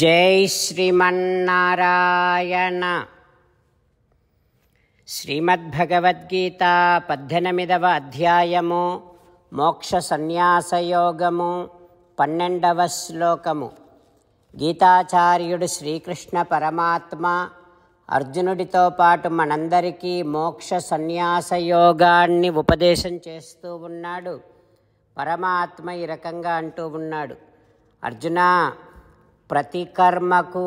జై శ్రీమన్నారాయణ శ్రీమద్భగవద్గీత పద్దెనిమిదవ అధ్యాయము మోక్ష సన్యాసయోగము పన్నెండవ శ్లోకము గీతాచార్యుడు శ్రీకృష్ణ పరమాత్మ అర్జునుడితో పాటు మనందరికీ మోక్ష సన్యాసయోగాన్ని ఉపదేశం చేస్తూ ఉన్నాడు పరమాత్మ ఈ రకంగా అంటూ ఉన్నాడు అర్జున ప్రతి కర్మకు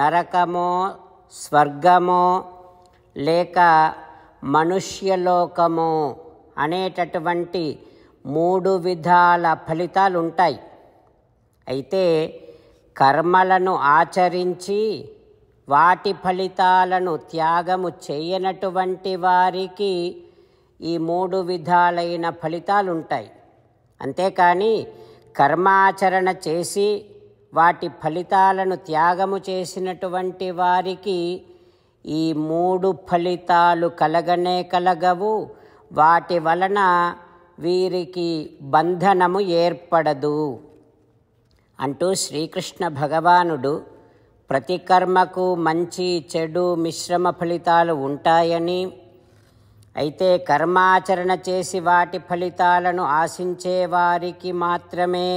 నరకమో స్వర్గమో లేక మనుష్యలోకమో అనేటటువంటి మూడు విధాల ఫలితాలు ఉంటాయి అయితే కర్మలను ఆచరించి వాటి ఫలితాలను త్యాగము చేయనటువంటి వారికి ఈ మూడు విధాలైన ఫలితాలుంటాయి అంతేకాని కర్మాచరణ చేసి వాటి ఫలితాలను త్యాగము చేసినటువంటి వారికి ఈ మూడు ఫలితాలు కలగనే కలగవు వాటి వలన వీరికి బంధనము ఏర్పడదు అంటూ శ్రీకృష్ణ భగవానుడు ప్రతి కర్మకు మంచి చెడు మిశ్రమ ఫలితాలు ఉంటాయని అయితే కర్మాచరణ చేసి వాటి ఫలితాలను ఆశించే వారికి మాత్రమే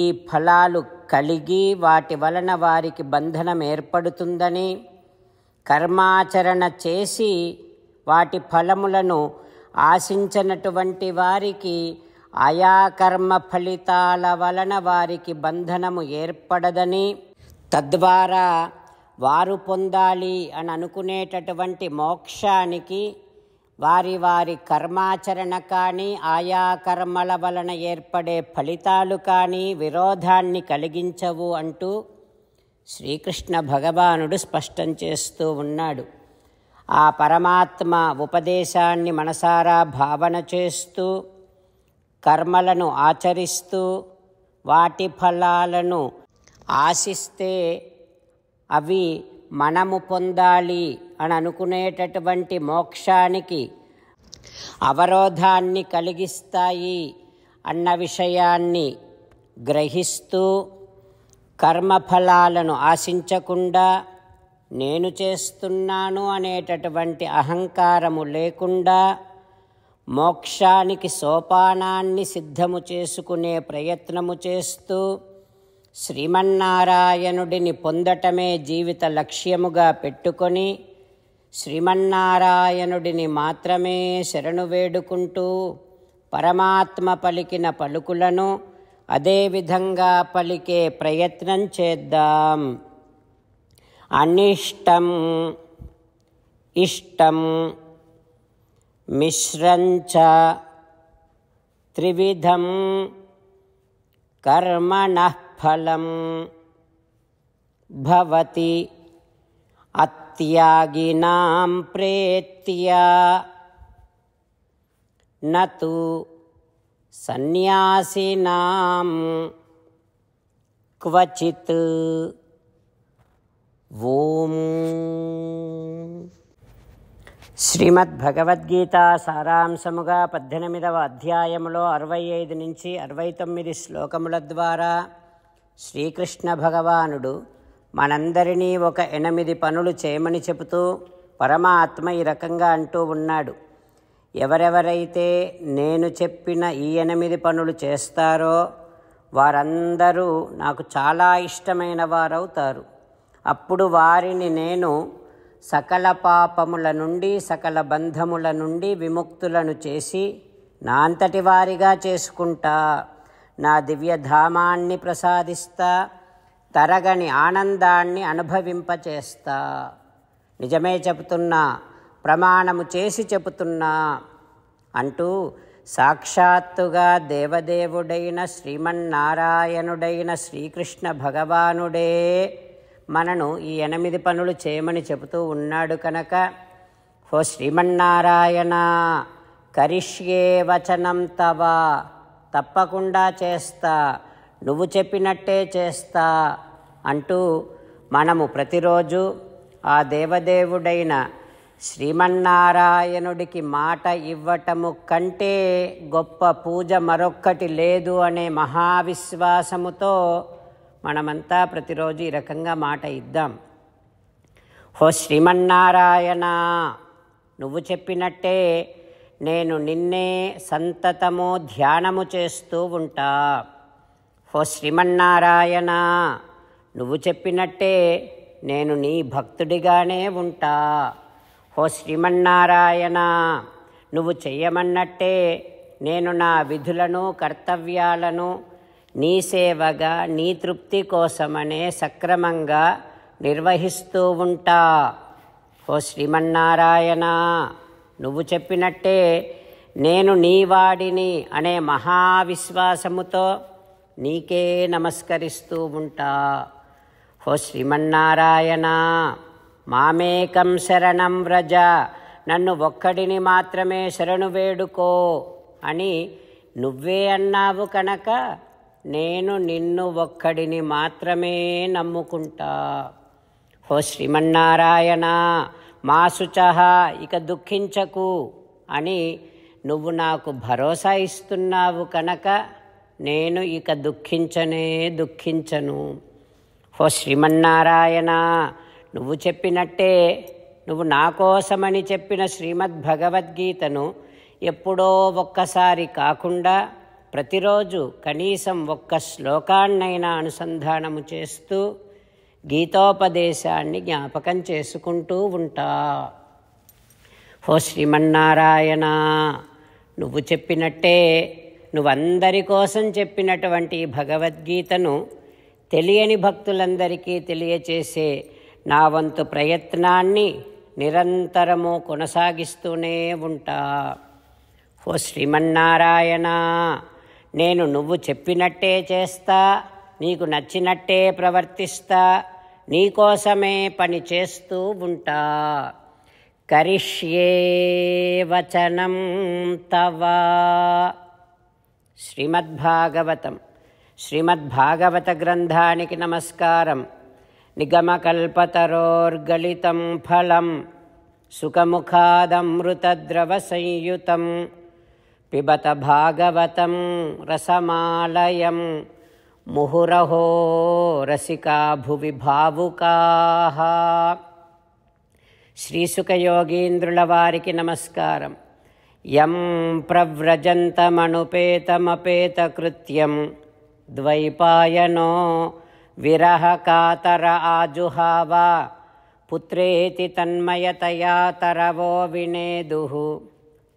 ఈ ఫలాలు కలిగి వాటి వలన వారికి బంధనం ఏర్పడుతుందని కర్మాచరణ చేసి వాటి ఫలములను ఆశించినటువంటి వారికి ఆయా కర్మ ఫలితాల వలన వారికి బంధనము ఏర్పడదని తద్వారా వారు పొందాలి అని అనుకునేటటువంటి మోక్షానికి వారి వారి కర్మాచరణ కానీ ఆయా కర్మల వలన ఏర్పడే ఫలితాలు కానీ విరోధాన్ని కలిగించవు అంటూ శ్రీకృష్ణ భగవానుడు స్పష్టం చేస్తూ ఉన్నాడు ఆ పరమాత్మ ఉపదేశాన్ని మనసారా భావన చేస్తూ కర్మలను ఆచరిస్తూ వాటి ఫలాలను ఆశిస్తే అవి మనము పొందాలి అని అనుకునేటటువంటి మోక్షానికి అవరోధాన్ని కలిగిస్తాయి అన్న విషయాన్ని గ్రహిస్తూ కర్మఫలాలను ఆశించకుండా నేను చేస్తున్నాను అనేటటువంటి అహంకారము లేకుండా మోక్షానికి సోపానాన్ని సిద్ధము చేసుకునే ప్రయత్నము చేస్తూ శ్రీమన్నారాయణుడిని పొందటమే జీవిత లక్ష్యముగా పెట్టుకొని శ్రీమన్నారాయణుడిని మాత్రమే శరణు వేడుకుంటూ పరమాత్మ పలికిన పలుకులను అదేవిధంగా పలికే ప్రయత్నం చేద్దాం అనిష్టం ఇష్టం మిశ్రంచ త్రివిధం కర్మణ ఫలం భవతి అత్యాగినాం ప్రేత్య నతు సన్యాసినాం క్వచిత్ ఓం శ్రీమద్భగవద్గీత సారాంశముగా పద్దెనిమిదవ అధ్యాయములో అరవై ఐదు నుంచి అరవై తొమ్మిది శ్లోకముల ద్వారా శ్రీకృష్ణ భగవానుడు మనందరినీ ఒక ఎనిమిది పనులు చేయమని చెబుతూ పరమాత్మ ఈ రకంగా అంటూ ఉన్నాడు ఎవరెవరైతే నేను చెప్పిన ఈ ఎనిమిది పనులు చేస్తారో వారందరూ నాకు చాలా ఇష్టమైన వారవుతారు అప్పుడు వారిని నేను సకల పాపముల నుండి సకల బంధముల నుండి విముక్తులను చేసి నా అంతటి వారిగా చేసుకుంటా నా దివ్యధామాన్ని ప్రసాదిస్తా తరగని ఆనందాన్ని అనుభవింపచేస్తా నిజమే చెబుతున్నా ప్రమాణము చేసి చెబుతున్నా అంటూ సాక్షాత్తుగా దేవదేవుడైన శ్రీమన్నారాయణుడైన శ్రీకృష్ణ భగవానుడే మనను ఈ ఎనిమిది పనులు చేయమని చెబుతూ ఉన్నాడు కనుక ఓ శ్రీమన్నారాయణ కరిష్యే వచనం తవ తప్పకుండా చేస్తా నువ్వు చెప్పినట్టే చేస్తా అంటూ మనము ప్రతిరోజు ఆ దేవదేవుడైన శ్రీమన్నారాయణుడికి మాట ఇవ్వటము కంటే గొప్ప పూజ మరొక్కటి లేదు అనే మహావిశ్వాసముతో మనమంతా ప్రతిరోజు ఈ రకంగా మాట ఇద్దాం హో శ్రీమన్నారాయణ నువ్వు చెప్పినట్టే నేను నిన్నే సంతతము ధ్యానము చేస్తూ ఉంటా ఓ శ్రీమన్నారాయణ నువ్వు చెప్పినట్టే నేను నీ భక్తుడిగానే ఉంటా ఓ శ్రీమన్నారాయణ నువ్వు చెయ్యమన్నట్టే నేను నా విధులను కర్తవ్యాలను నీ సేవగా నీ తృప్తి కోసమనే సక్రమంగా నిర్వహిస్తూ ఉంటా ఓ శ్రీమన్నారాయణ నువ్వు చెప్పినట్టే నేను నీ వాడిని అనే మహావిశ్వాసముతో నీకే నమస్కరిస్తూ ఉంటా హో శ్రీమన్నారాయణ మామేకం శరణం వ్రజ నన్ను ఒక్కడిని మాత్రమే శరణు వేడుకో అని నువ్వే అన్నావు కనుక నేను నిన్ను ఒక్కడిని మాత్రమే నమ్ముకుంటా హో శ్రీమన్నారాయణ మాసుచహ ఇక దుఃఖించకు అని నువ్వు నాకు భరోసా ఇస్తున్నావు కనుక నేను ఇక దుఃఖించనే దుఃఖించను ఓ శ్రీమన్నారాయణ నువ్వు చెప్పినట్టే నువ్వు నా కోసమని చెప్పిన శ్రీమద్ భగవద్గీతను ఎప్పుడో ఒక్కసారి కాకుండా ప్రతిరోజు కనీసం ఒక్క శ్లోకాన్నైనా అనుసంధానము చేస్తూ గీతోపదేశాన్ని జ్ఞాపకం చేసుకుంటూ ఉంటా ఓ శ్రీమన్నారాయణ నువ్వు చెప్పినట్టే నువ్వందరి కోసం చెప్పినటువంటి భగవద్గీతను తెలియని భక్తులందరికీ తెలియచేసే నా వంతు ప్రయత్నాన్ని నిరంతరము కొనసాగిస్తూనే ఉంటా ఓ శ్రీమన్నారాయణ నేను నువ్వు చెప్పినట్టే చేస్తా నీకు నచ్చినట్టే ప్రవర్తిస్తా నీకోసమే పని చేస్తూ ఉంటా కరిష్యే వచనం తవా శ్రీమద్భాగవతం శ్రీమద్భాగవత గ్రంథానికి నమస్కారం నిగమకల్పతరోర్గలితం ఫలం సుఖముఖాదమృతద్రవసంయుతం పిబత భాగవతం రసమాలయం ముహురహో రసికా భువి భావుకా శ్రీసుఖయోగీంద్రుల వారికి నమస్కారం यं प्रव्रजन्तमनुपेतमपेतकृत्यं द्वैपायनो विरहकातर आजुहावा पुत्रेति तन्मयतया तरवो विनेदुः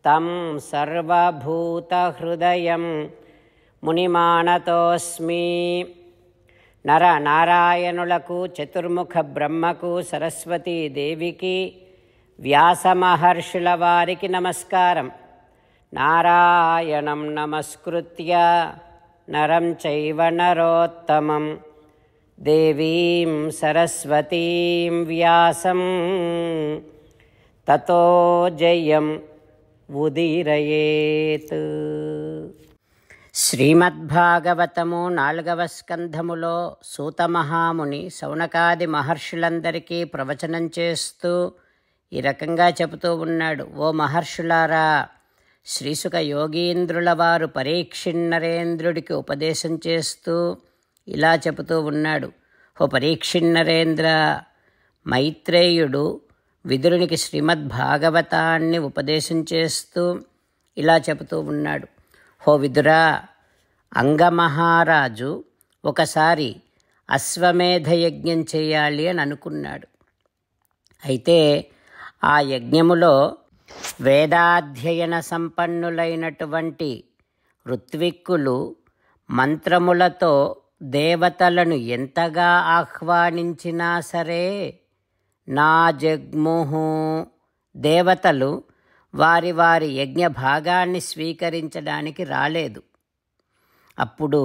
तं सर्वभूतहृदयं मुनिमानतोऽस्मि नरनारायणुलकु चतुर्मुखब्रह्मकु सरस्वतीदेविकी వ్యాసమహర్షుల వారికి నమస్కారం నారాయణం నమస్కృత్య నరం చైవ నరోత్తమం దేవీం సరస్వతీం వ్యాసం తతో జయం ఉదీరయేత్ శ్రీమద్భాగవతము నాలుగవ స్కంధములో సూతమహాముని శౌనకాది మహర్షులందరికీ ప్రవచనం చేస్తూ ఈ రకంగా చెబుతూ ఉన్నాడు ఓ మహర్షులారా శ్రీసుక యోగీంద్రుల వారు పరీక్షిన్నరేంద్రుడికి ఉపదేశం చేస్తూ ఇలా చెబుతూ ఉన్నాడు ఓ పరీక్షిన్నరేంద్ర మైత్రేయుడు విదురునికి శ్రీమద్భాగవతాన్ని ఉపదేశం చేస్తూ ఇలా చెబుతూ ఉన్నాడు హో విదురా అంగమహారాజు ఒకసారి అశ్వమేధ యజ్ఞం చేయాలి అని అనుకున్నాడు అయితే ఆ యజ్ఞములో వేదాధ్యయన సంపన్నులైనటువంటి ఋత్విక్కులు మంత్రములతో దేవతలను ఎంతగా ఆహ్వానించినా సరే నా జగ్ముహు దేవతలు వారి వారి యజ్ఞ భాగాన్ని స్వీకరించడానికి రాలేదు అప్పుడు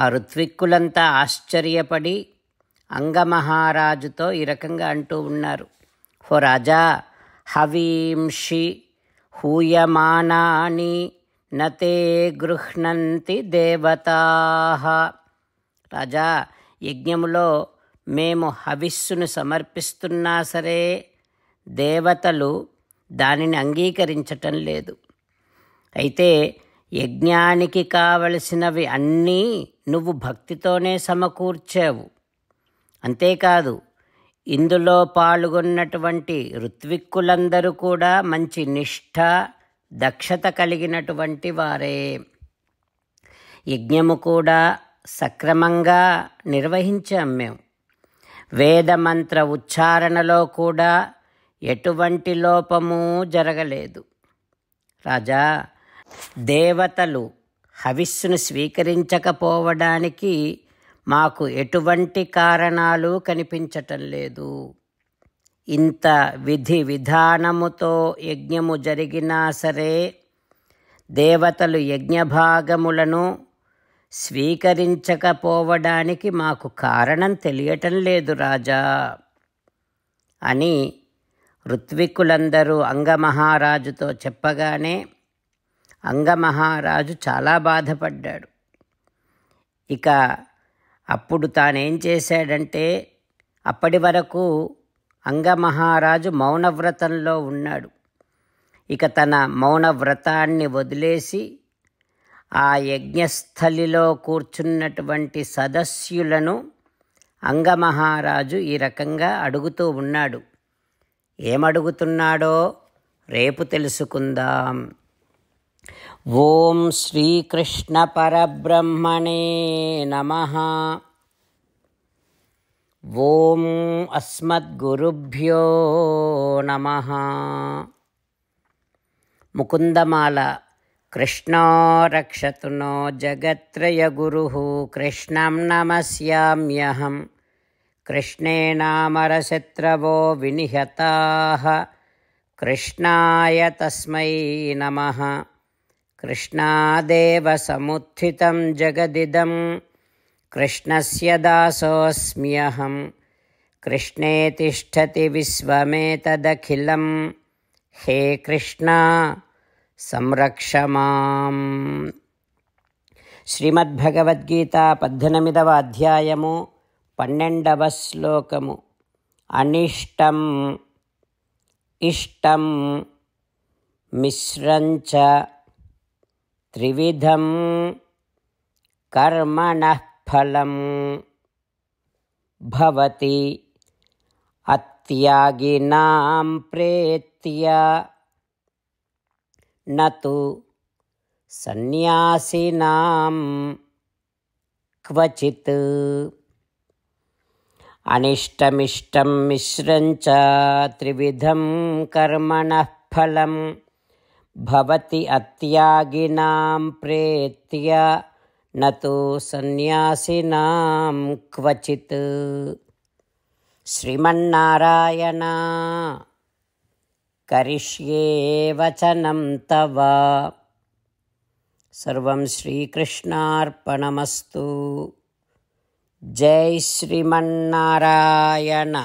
ఆ ఋత్విక్కులంతా ఆశ్చర్యపడి అంగమహారాజుతో ఈ రకంగా అంటూ ఉన్నారు హో రాజా హవీంషి హూయమానాని నతే గృహ్ణంతి దేవతా రాజా యజ్ఞములో మేము హవిస్సును సమర్పిస్తున్నా సరే దేవతలు దానిని అంగీకరించటం లేదు అయితే యజ్ఞానికి కావలసినవి అన్నీ నువ్వు భక్తితోనే సమకూర్చావు అంతేకాదు ఇందులో పాల్గొన్నటువంటి ఋత్విక్కులందరూ కూడా మంచి నిష్ఠ దక్షత కలిగినటువంటి వారే యజ్ఞము కూడా సక్రమంగా నిర్వహించాం మేము వేదమంత్ర ఉచ్చారణలో కూడా ఎటువంటి లోపము జరగలేదు రాజా దేవతలు హవిస్సును స్వీకరించకపోవడానికి మాకు ఎటువంటి కారణాలు కనిపించటం లేదు ఇంత విధి విధానముతో యజ్ఞము జరిగినా సరే దేవతలు యజ్ఞభాగములను స్వీకరించకపోవడానికి మాకు కారణం తెలియటం లేదు రాజా అని ఋత్వికులందరూ అంగమహారాజుతో చెప్పగానే అంగమహారాజు చాలా బాధపడ్డాడు ఇక అప్పుడు తానేం చేశాడంటే అప్పటి వరకు అంగమహారాజు మౌనవ్రతంలో ఉన్నాడు ఇక తన మౌనవ్రతాన్ని వదిలేసి ఆ యజ్ఞస్థలిలో కూర్చున్నటువంటి సదస్యులను అంగమహారాజు ఈ రకంగా అడుగుతూ ఉన్నాడు ఏమడుగుతున్నాడో రేపు తెలుసుకుందాం ॐ श्रीकृष्णपरब्रह्मणे नमः ॐ अस्मद्गुरुभ्यो नमः मुकुन्दमाला कृष्णो रक्षतु नो जगत्रयगुरुः कृष्णं नमस्याम्यहं कृष्णे नामरशत्रवो विनिहताः कृष्णाय तस्मै नमः कृष्णादेव समुत्थितं जगदिदं कृष्णस्य दासोऽस्म्यहं कृष्णे तिष्ठति विश्वमेतदखिलं हे कृष्णा संरक्ष మాం శ్రీమద్భగవద్గీత పద్దెనిమిదవ అధ్యాయము పన్నెండవ శ్లోకము అనిష్టం ఇష్టం మిశ్రంచ त्रिविधं कर्मणः फलं भवति अत्यागिनां प्रेत्य न तु सन्न्यासिनां क्वचित् अनिष्टमिष्टं मिश्रञ्च त्रिविधं कर्मणः फलम् भवति अत्यागिनां प्रेत्य न तु सन्न्यासिनां क्वचित् श्रीमन्नारायण वचनं तव सर्वं श्रीकृष्णार्पणमस्तु जय श्रीमन्नारायण